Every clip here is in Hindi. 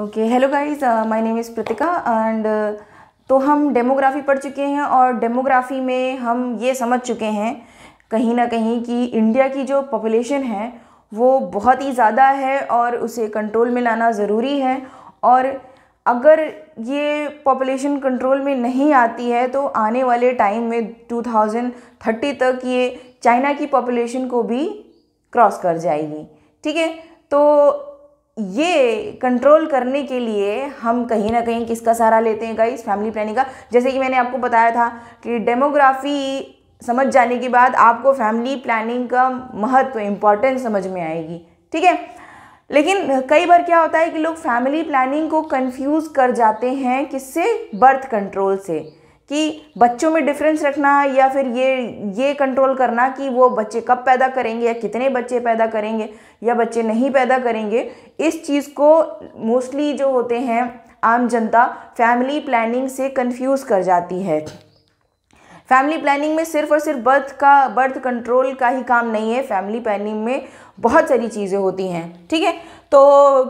okay hello guys my name is Pratika and तो हम डेमोग्राफी पढ़ चुके हैं और डेमोग्राफी में हम ये समझ चुके हैं कहीं ना कहीं कि इंडिया की जो पॉपुलेशन है वो बहुत ही ज़्यादा है और उसे कंट्रोल में लाना ज़रूरी है और अगर ये पॉपुलेशन कंट्रोल में नहीं आती है तो आने वाले टाइम में 2030 तक ये चाइना की पॉपुलेशन को भी क्रॉस कर जाएगी ठीक है तो ये कंट्रोल करने के लिए हम कहीं ना कहीं किसका सहारा लेते हैं गाइस फैमिली प्लानिंग का जैसे कि मैंने आपको बताया था कि डेमोग्राफी समझ जाने के बाद आपको फैमिली प्लानिंग का महत्व इम्पॉर्टेंस समझ में आएगी ठीक है लेकिन कई बार क्या होता है कि लोग फैमिली प्लानिंग को कंफ्यूज कर जाते हैं किससे बर्थ कंट्रोल से कि बच्चों में डिफरेंस रखना या फिर ये ये कंट्रोल करना कि वो बच्चे कब पैदा करेंगे या कितने बच्चे पैदा करेंगे या बच्चे नहीं पैदा करेंगे इस चीज़ को मोस्टली जो होते हैं आम जनता फैमिली प्लानिंग से कंफ्यूज कर जाती है फैमिली प्लानिंग में सिर्फ और सिर्फ बर्थ का बर्थ कंट्रोल का ही काम नहीं है फैमिली प्लानिंग में बहुत सारी चीज़ें होती हैं ठीक है तो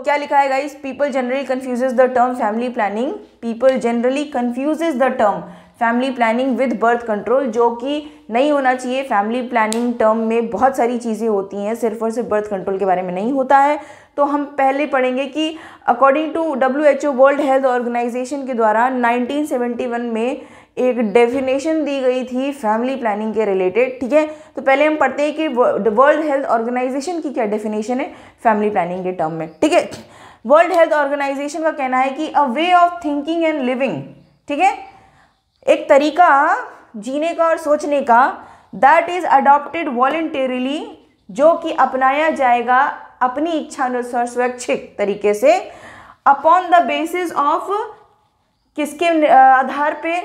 क्या लिखा है guys people generally confuse the term family planning people generally confuse the term family planning with birth control जो कि नहीं होना चाहिए फैमिली प्लानिंग टर्म में बहुत सारी चीज़ें होती हैं सिर्फ और सिर्फ बर्थ कंट्रोल के बारे में नहीं होता है तो हम पहले पढ़ेंगे कि according to W H O world health organization के द्वारा 1971 में एक डेफिनेशन दी गई थी फैमिली प्लानिंग के रिलेटेड ठीक है तो पहले हम पढ़ते हैं कि वर्ल्ड हेल्थ ऑर्गेनाइजेशन की क्या डेफिनेशन है फैमिली प्लानिंग के टर्म में ठीक है वर्ल्ड हेल्थ ऑर्गेनाइजेशन का कहना है कि a way of thinking and living ठीक है एक तरीका जीने का और सोचने का दैट इज़ अडॉप्टेड वॉल्टरीली जो कि अपनाया जाएगा अपनी इच्छा अनुसार स्वैच्छिक तरीके से अपॉन द बेसिस ऑफ किसके आधार पे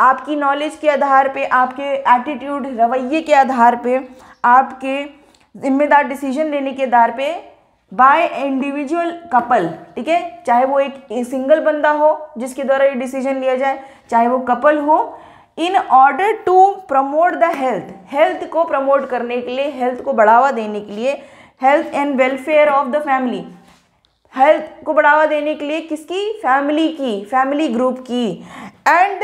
आपकी नॉलेज के आधार पे आपके एटीट्यूड रवैये के आधार पे आपके ज़िम्मेदार डिसीजन लेने के आधार पे बाय इंडिविजुअल कपल ठीक है चाहे वो एक सिंगल बंदा हो जिसके द्वारा ये डिसीजन लिया जाए चाहे वो कपल हो in order to promote the health health को प्रमोट करने के लिए हेल्थ को बढ़ावा देने के लिए health and welfare of the family health को बढ़ावा देने के लिए किसकी फैमिली की फैमिली ग्रुप की एंड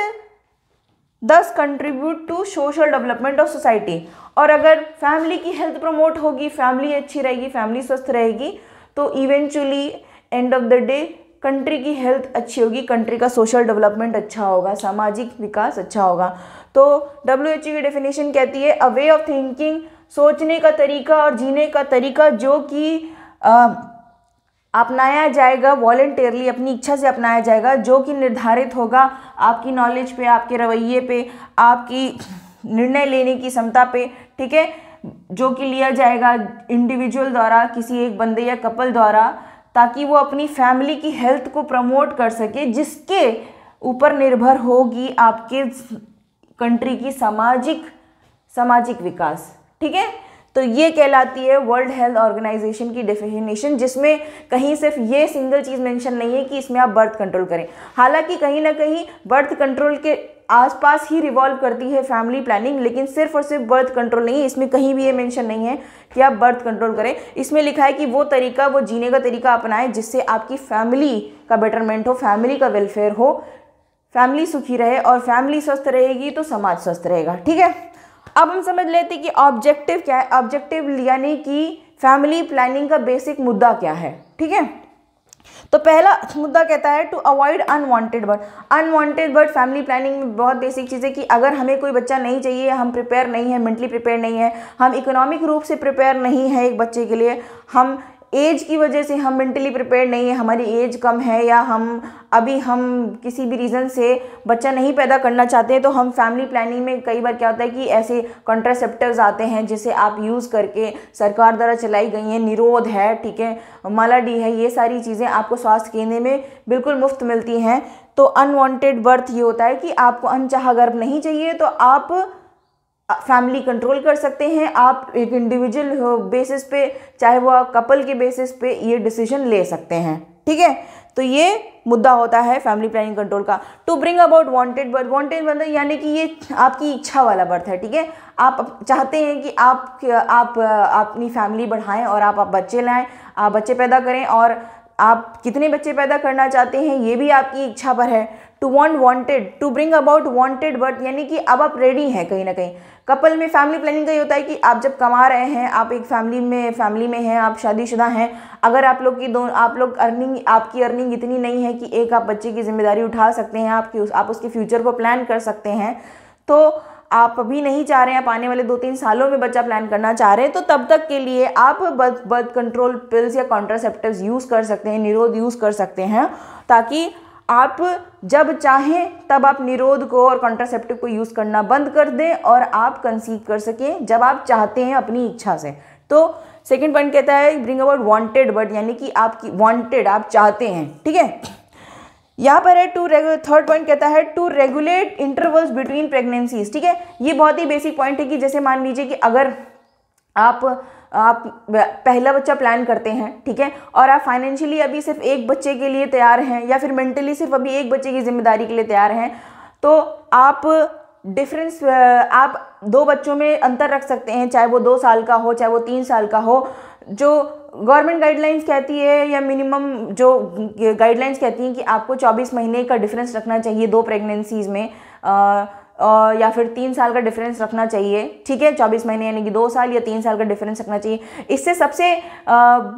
दस contribute to social development of society और अगर फैमिली की हेल्थ प्रमोट होगी फैमिली अच्छी रहेगी फैमिली स्वस्थ रहेगी तो eventually end of the day country की हेल्थ अच्छी होगी कंट्री का सोशल डेवलपमेंट अच्छा होगा सामाजिक विकास अच्छा होगा तो डब्ल्यू एच e की डेफिनेशन कहती है अ वे ऑफ थिंकिंग सोचने का तरीका और जीने का तरीका जो कि अपनाया जाएगा वॉल्टियरली अपनी इच्छा से अपनाया जाएगा जो कि निर्धारित होगा आपकी नॉलेज पे आपके रवैये पे आपकी निर्णय लेने की क्षमता पे ठीक है जो कि लिया जाएगा इंडिविजुअल द्वारा किसी एक बंदे या कपल द्वारा ताकि वो अपनी फैमिली की हेल्थ को प्रमोट कर सके जिसके ऊपर निर्भर होगी आपके कंट्री की सामाजिक सामाजिक विकास ठीक है तो ये कहलाती है वर्ल्ड हेल्थ ऑर्गेनाइजेशन की डेफिनेशन जिसमें कहीं सिर्फ ये सिंगल चीज़ मेंशन नहीं है कि इसमें आप बर्थ कंट्रोल करें हालांकि कहीं ना कहीं बर्थ कंट्रोल के आसपास ही रिवॉल्व करती है फैमिली प्लानिंग लेकिन सिर्फ और सिर्फ बर्थ कंट्रोल नहीं है इसमें कहीं भी ये मेंशन नहीं है कि आप बर्थ कंट्रोल करें इसमें लिखा है कि वो तरीका वो जीने का तरीका अपनाएं जिससे आपकी फैमिली का बेटरमेंट हो फैमिली का वेलफेयर हो फैमिली सुखी रहे और फैमिली स्वस्थ रहेगी तो समाज स्वस्थ रहेगा ठीक है अब हम समझ लेते हैं कि ऑब्जेक्टिव क्या है ऑब्जेक्टिव यानी कि फैमिली प्लानिंग का बेसिक मुद्दा क्या है ठीक है तो पहला मुद्दा कहता है to avoid unwanted birth unwanted birth family planning में बहुत बेसिक चीज़ है कि अगर हमें कोई बच्चा नहीं चाहिए हम प्रिपेयर नहीं है मेंटली प्रिपेयर नहीं है हम इकोनॉमिक रूप से प्रिपेयर नहीं है एक बच्चे के लिए हम एज की वजह से हम मेंटली प्रिपेयर नहीं है हमारी एज कम है या हम अभी हम किसी भी रीज़न से बच्चा नहीं पैदा करना चाहते हैं तो हम फैमिली प्लानिंग में कई बार क्या होता है कि ऐसे कंट्रासेप्टिव्स आते हैं जिसे आप यूज़ करके सरकार द्वारा चलाई गई हैं निरोध है ठीक है मालाडी है ये सारी चीज़ें आपको स्वास्थ्य केंद्र में बिल्कुल मुफ्त मिलती हैं तो अनवांटेड बर्थ ये होता है कि आपको अनचाहा गर्भ नहीं चाहिए तो आप फैमिली कंट्रोल कर सकते हैं आप एक इंडिविजुअल बेसिस पे चाहे वो आप कपल के बेसिस पे ये डिसीजन ले सकते हैं ठीक है तो ये मुद्दा होता है फैमिली प्लानिंग कंट्रोल का to bring about wanted birth wanted birth यानी कि ये आपकी इच्छा वाला बर्थ है ठीक है आप चाहते हैं कि आप आप अपनी फैमिली बढ़ाएं और आप, आप बच्चे लाएं आप बच्चे पैदा करें और आप कितने बच्चे पैदा करना चाहते हैं ये भी आपकी इच्छा पर है to want wanted to bring about wanted but यानी कि अब आप रेडी हैं कहीं ना कहीं कपल में फैमिली प्लानिंग का ये होता है कि आप जब कमा रहे हैं आप एक फैमिली में फैमिली में हैं आप शादीशुदा हैं अगर आप लोग की दो आप लोग अर्निंग आपकी अर्निंग इतनी नहीं है कि एक आप बच्चे की जिम्मेदारी उठा सकते हैं आपकी उस, आप उसके फ्यूचर को प्लान कर सकते हैं तो आप अभी नहीं चाह रहे हैं आप आने वाले दो तीन सालों में बच्चा प्लान करना चाह रहे हैं तो तब तक के लिए आप बर्थ बर्थ कंट्रोल पिल्स या कॉन्ट्रासेप्टिव यूज़ कर सकते हैं निरोध यूज़ कर सकते हैं ताकि आप जब चाहें तब आप निरोध को और कॉन्ट्रासेप्टिव को यूज़ करना बंद कर दें और आप कंसीव कर सकें जब आप चाहते हैं अपनी इच्छा से तो सेकेंड पॉइंट कहता है ब्रिंग अबाउट वांटेड बट यानी कि आपकी वांटेड आप चाहते हैं ठीक है यहाँ पर है टू थर्ड पॉइंट कहता है to regulate intervals between pregnancies ठीक है ये बहुत ही बेसिक पॉइंट है कि जैसे मान लीजिए कि अगर आप आप पहला बच्चा प्लान करते हैं ठीक है और आप फाइनेंशियली अभी सिर्फ एक बच्चे के लिए तैयार हैं या फिर मेंटली सिर्फ अभी एक बच्चे की जिम्मेदारी के लिए तैयार हैं तो आप डिफरेंस आप दो बच्चों में अंतर रख सकते हैं चाहे वो दो साल का हो चाहे वो तीन साल का हो जो गवर्नमेंट गाइडलाइंस कहती है या मिनिमम जो गाइडलाइंस कहती हैं कि आपको 24 महीने का डिफरेंस रखना चाहिए दो प्रेगनेंसीज़ में आ, या फिर तीन साल का डिफरेंस रखना चाहिए ठीक है चौबीस महीने यानी कि दो साल या तीन साल का डिफरेंस रखना चाहिए इससे सबसे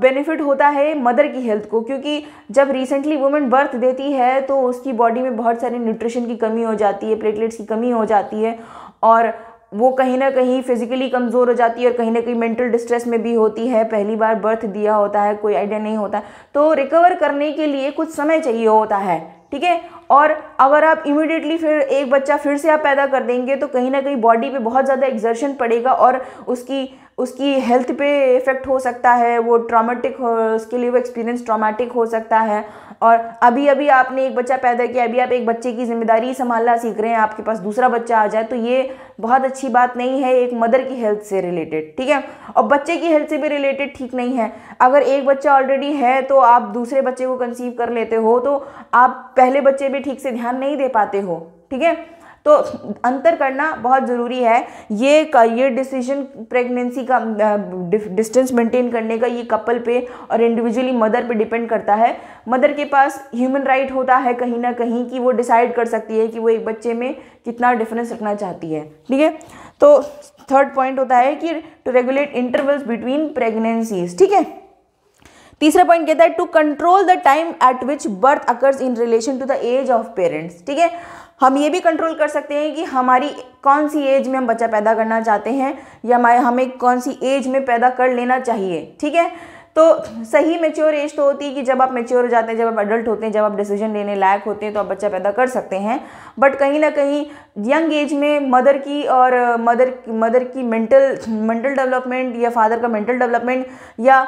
बेनिफिट होता है मदर की हेल्थ को क्योंकि जब रिसेंटली वुमेन बर्थ देती है तो उसकी बॉडी में बहुत सारी न्यूट्रिशन की कमी हो जाती है प्लेटलेट्स की कमी हो जाती है और वो कहीं ना कहीं फिजिकली कमज़ोर हो जाती है और कहीं ना कहीं मेंटल डिस्ट्रेस में भी होती है पहली बार बर्थ दिया होता है कोई आइडिया नहीं होता तो रिकवर करने के लिए कुछ समय चाहिए होता है ठीक है और अगर आप इमिडिएटली फिर एक बच्चा फिर से आप पैदा कर देंगे तो कहीं ना कहीं बॉडी पे बहुत ज़्यादा एग्जर्शन पड़ेगा और उसकी उसकी हेल्थ पे इफ़ेक्ट हो सकता है वो ट्रामेटिक हो उसके लिए वो एक्सपीरियंस ट्रामेटिक हो सकता है और अभी अभी आपने एक बच्चा पैदा किया अभी आप एक बच्चे की जिम्मेदारी संभालना सीख रहे हैं आपके पास दूसरा बच्चा आ जाए तो ये बहुत अच्छी बात नहीं है एक मदर की हेल्थ से रिलेटेड ठीक है और बच्चे की हेल्थ से भी रिलेटेड ठीक नहीं है अगर एक बच्चा ऑलरेडी है तो आप दूसरे बच्चे को कंसीव कर लेते हो तो आप पहले बच्चे भी ठीक से ध्यान नहीं दे पाते हो ठीक है तो अंतर करना बहुत ज़रूरी है ये का ये डिसीजन प्रेगनेंसी का डिस्टेंस मेंटेन करने का ये कपल पे और इंडिविजुअली मदर पे डिपेंड करता है मदर के पास ह्यूमन राइट right होता है कहीं ना कहीं कि वो डिसाइड कर सकती है कि वो एक बच्चे में कितना डिफरेंस रखना चाहती है ठीक है तो थर्ड पॉइंट होता है कि to regulate intervals between pregnancies ठीक है तीसरा पॉइंट कहता है to control the time at which birth occurs in relation to the age of parents ठीक है हम ये भी कंट्रोल कर सकते हैं कि हमारी कौन सी एज में हम बच्चा पैदा करना चाहते हैं या हमें कौन सी एज में पैदा कर लेना चाहिए ठीक है तो सही मेच्योर एज तो होती है कि जब आप मेच्योर हो जाते हैं जब आप अडल्ट होते हैं जब आप डिसीजन लेने लायक होते हैं तो आप बच्चा पैदा कर सकते हैं बट कहीं ना कहीं यंग एज में मदर की और मदर मदर की मेंटल मेंटल डेवलपमेंट या फादर का मेंटल डेवलपमेंट या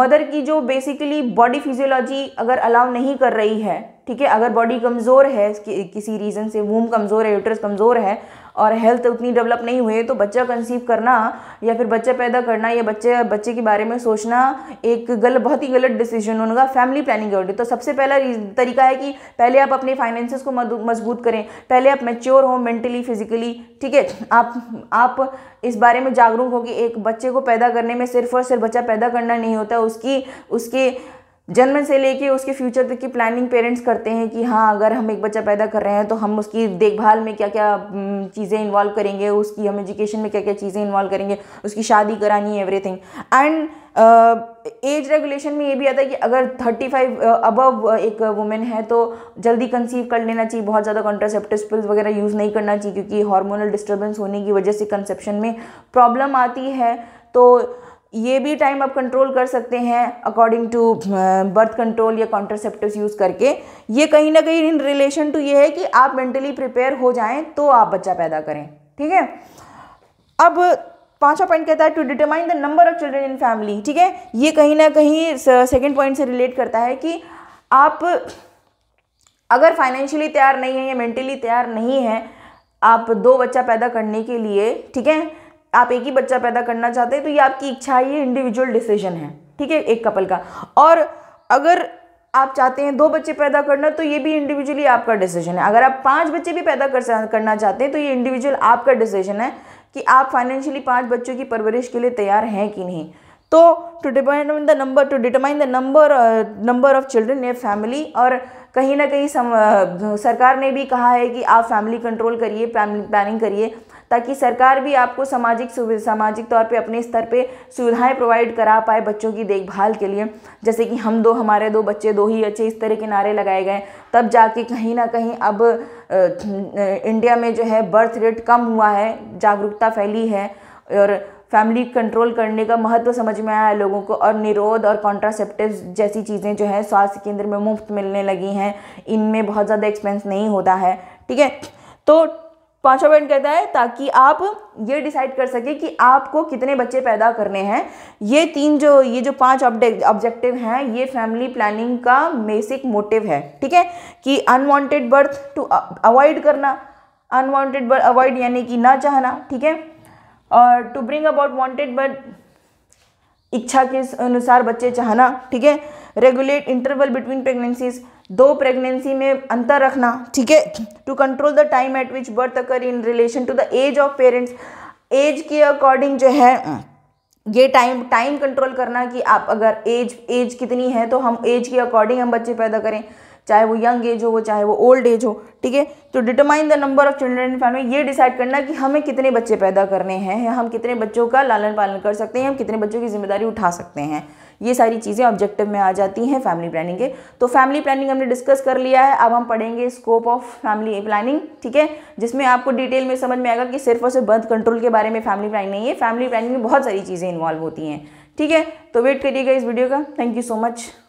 मदर की जो बेसिकली बॉडी फिजियोलॉजी अगर अलाउ नहीं कर रही है ठीक है अगर बॉडी कमज़ोर है कि, किसी रीज़न से वूम कमज़ोर है यूटरस कमज़ोर है और हेल्थ उतनी डेवलप नहीं हुई है तो बच्चा कंसीव करना या फिर बच्चा पैदा करना या बच्चे बच्चे के बारे में सोचना एक गलत बहुत ही गलत डिसीजन का फैमिली प्लानिंग के तो सबसे पहला तरीका है कि पहले आप अपने फाइनेंसिस को मजबूत करें पहले आप मेच्योर हों मेंटली फिजिकली ठीक है आप आप इस बारे में जागरूक हो कि एक बच्चे को पैदा करने में सिर्फ और सिर्फ बच्चा पैदा करना नहीं होता उसकी उसके जन्म से लेके उसके फ्यूचर तक की प्लानिंग पेरेंट्स करते हैं कि हाँ अगर हम एक बच्चा पैदा कर रहे हैं तो हम उसकी देखभाल में क्या क्या चीज़ें इन्वॉल्व करेंगे उसकी हम एजुकेशन में क्या क्या चीज़ें इन्वॉल्व करेंगे उसकी शादी करानी है एवरीथिंग एंड एज रेगुलेशन में ये भी आता है कि अगर 35 फाइव अबव एक वुमेन है तो जल्दी कंसीव कर लेना चाहिए बहुत ज़्यादा कॉन्ट्रासेप्टिव पिल्स वगैरह यूज़ नहीं करना चाहिए क्योंकि हार्मोनल डिस्टर्बेंस होने की वजह से कंसेप्शन में प्रॉब्लम आती है तो ये भी टाइम आप कंट्रोल कर सकते हैं अकॉर्डिंग टू बर्थ कंट्रोल या कॉन्ट्रासेप्टिव्स यूज़ करके ये कहीं ना कहीं इन रिलेशन टू ये है कि आप मेंटली प्रिपेयर हो जाएं तो आप बच्चा पैदा करें ठीक है अब पांचवा पॉइंट कहता है to determine the number of children in family ठीक है ये कहीं ना कहीं सेकेंड पॉइंट से रिलेट करता है कि आप अगर फाइनेंशियली तैयार नहीं है या मेंटली तैयार नहीं है आप दो बच्चा पैदा करने के लिए ठीक है आप एक ही बच्चा पैदा करना चाहते हैं तो ये आपकी इच्छा है ये इंडिविजुअल डिसीजन है ठीक है एक कपल का और अगर आप चाहते हैं दो बच्चे पैदा करना तो ये भी इंडिविजुअली आपका डिसीजन है अगर आप पांच बच्चे भी पैदा कर करना चाहते हैं तो ये इंडिविजुअल आपका डिसीजन है कि आप फाइनेंशियली पांच बच्चों की परवरिश के लिए तैयार हैं कि नहीं तो to depend the number to determine the number number of children a family और कहीं ना कहीं uh, सरकार ने भी कहा है कि आप फैमिली कंट्रोल करिए प्लानिंग करिए ताकि सरकार भी आपको सामाजिक सामाजिक तौर पे अपने स्तर पे सुविधाएं प्रोवाइड करा पाए बच्चों की देखभाल के लिए जैसे कि हम दो हमारे दो बच्चे दो ही अच्छे इस तरह के नारे लगाए गए तब जाके कहीं ना कहीं अब इंडिया में जो है बर्थ रेट कम हुआ है जागरूकता फैली है और फैमिली कंट्रोल करने का महत्व समझ में आया लोगों को और निरोध और कॉन्ट्रासेप्टिव जैसी चीज़ें जो है स्वास्थ्य केंद्र में मुफ्त मिलने लगी हैं इनमें बहुत ज़्यादा एक्सपेंस नहीं होता है ठीक है तो पांचवा पॉइंट कहता है ताकि आप ये डिसाइड कर सके कि आपको कितने बच्चे पैदा करने हैं ये तीन जो ये जो पांच ऑब्जेक्टिव हैं ये फैमिली प्लानिंग का बेसिक मोटिव है ठीक है कि अनवांटेड बर्थ टू अवॉइड करना अनवांटेड बर्थ अवॉइड यानी कि ना चाहना ठीक है और to bring about wanted birth इच्छा के अनुसार बच्चे चाहना ठीक है रेगुलेट इंटरवल बिटवीन प्रेगनेंसीज़ दो प्रेगनेंसी में अंतर रखना ठीक है to control the time at which birth occur in relation to the age of parents age के अकॉर्डिंग जो है ये टाइम टाइम कंट्रोल करना कि आप अगर एज एज कितनी है तो हम एज के अकॉर्डिंग हम बच्चे पैदा करें चाहे वो यंग एज हो चाहे वो ओल्ड एज हो ठीक है तो determine the number of children in family ये डिसाइड करना कि हमें कितने बच्चे पैदा करने हैं हम कितने बच्चों का लालन पालन कर सकते हैं हम कितने बच्चों की जिम्मेदारी उठा सकते हैं ये सारी चीज़ें ऑब्जेक्टिव में आ जाती हैं फैमिली प्लानिंग के तो फैमिली प्लानिंग हमने डिस्कस कर लिया है अब हम पढ़ेंगे स्कोप ऑफ फैमिली प्लानिंग ठीक है जिसमें आपको डिटेल में समझ में आएगा कि सिर्फ और सिर्फ बर्थ कंट्रोल के बारे में फैमिली प्लानिंग नहीं है फैमिली प्लानिंग में बहुत सारी चीज़ें इन्वॉल्व होती हैं ठीक है तो वेट करिएगा इस वीडियो का थैंक यू सो मच